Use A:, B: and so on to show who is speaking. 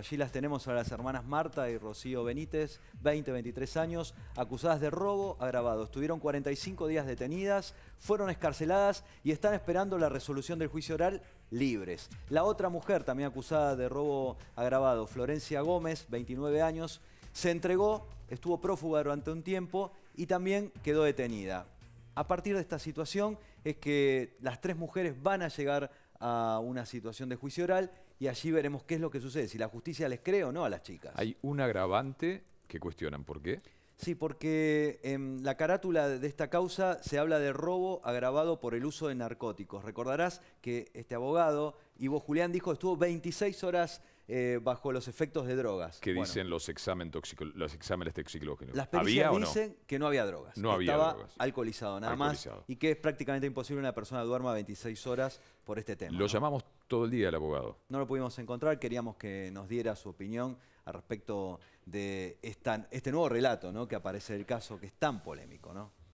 A: Allí las tenemos a las hermanas Marta y Rocío Benítez, 20, 23 años, acusadas de robo agravado. Estuvieron 45 días detenidas, fueron escarceladas y están esperando la resolución del juicio oral libres. La otra mujer también acusada de robo agravado, Florencia Gómez, 29 años, se entregó, estuvo prófuga durante un tiempo y también quedó detenida a partir de esta situación es que las tres mujeres van a llegar a una situación de juicio oral y allí veremos qué es lo que sucede, si la justicia les cree o no a las chicas.
B: Hay un agravante que cuestionan, ¿por qué?
A: Sí, porque en em, la carátula de esta causa se habla de robo agravado por el uso de narcóticos. Recordarás que este abogado, Ivo Julián, dijo que estuvo 26 horas eh, bajo los efectos de drogas. ¿Qué dicen
C: los, los exámenes toxicológicos? Las pericias dicen
A: que no había drogas. No había alcoholizado nada más y que es prácticamente imposible una persona duerma 26 horas por este tema. Lo llamamos
B: todo el día al abogado.
A: No lo pudimos encontrar, queríamos que nos diera su opinión al respecto de este nuevo relato ¿no? que aparece del caso, que es tan polémico. ¿no?